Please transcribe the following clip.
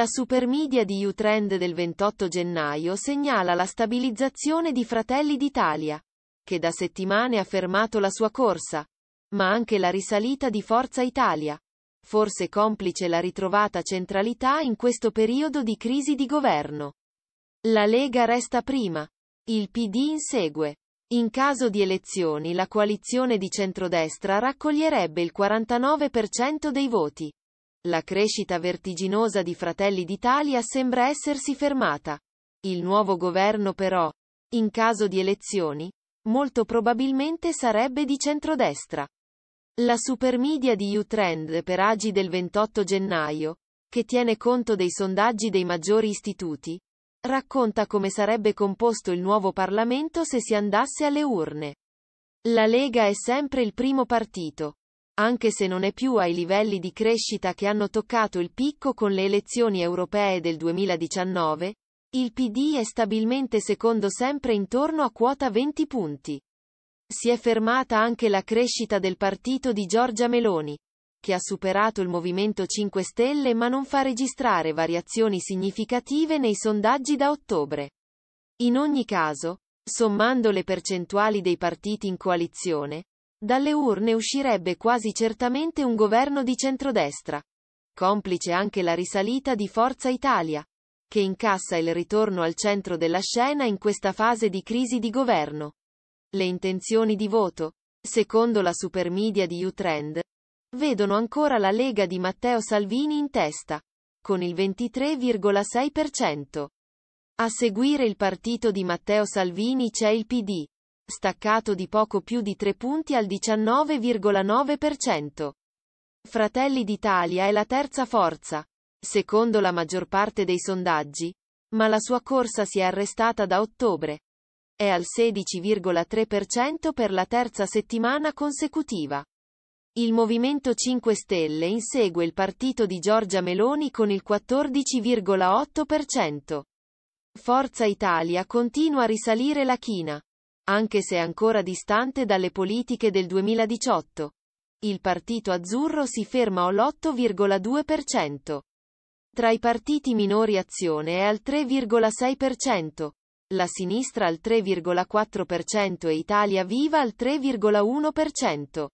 La Supermedia di Utrend del 28 gennaio segnala la stabilizzazione di Fratelli d'Italia, che da settimane ha fermato la sua corsa, ma anche la risalita di Forza Italia, forse complice la ritrovata centralità in questo periodo di crisi di governo. La Lega resta prima, il PD insegue. In caso di elezioni la coalizione di centrodestra raccoglierebbe il 49% dei voti. La crescita vertiginosa di Fratelli d'Italia sembra essersi fermata. Il nuovo governo però, in caso di elezioni, molto probabilmente sarebbe di centrodestra. La supermedia di Utrend per Agi del 28 gennaio, che tiene conto dei sondaggi dei maggiori istituti, racconta come sarebbe composto il nuovo Parlamento se si andasse alle urne. La Lega è sempre il primo partito, anche se non è più ai livelli di crescita che hanno toccato il picco con le elezioni europee del 2019, il PD è stabilmente secondo sempre intorno a quota 20 punti. Si è fermata anche la crescita del partito di Giorgia Meloni, che ha superato il Movimento 5 Stelle ma non fa registrare variazioni significative nei sondaggi da ottobre. In ogni caso, sommando le percentuali dei partiti in coalizione, dalle urne uscirebbe quasi certamente un governo di centrodestra. Complice anche la risalita di Forza Italia, che incassa il ritorno al centro della scena in questa fase di crisi di governo. Le intenzioni di voto, secondo la supermedia di Utrend, vedono ancora la Lega di Matteo Salvini in testa, con il 23,6%. A seguire il partito di Matteo Salvini c'è il PD, staccato di poco più di 3 punti al 19,9%. Fratelli d'Italia è la terza forza, secondo la maggior parte dei sondaggi, ma la sua corsa si è arrestata da ottobre. È al 16,3% per la terza settimana consecutiva. Il Movimento 5 Stelle insegue il partito di Giorgia Meloni con il 14,8%. Forza Italia continua a risalire la china anche se ancora distante dalle politiche del 2018. Il partito azzurro si ferma all'8,2%. Tra i partiti minori azione è al 3,6%, la sinistra al 3,4% e Italia Viva al 3,1%.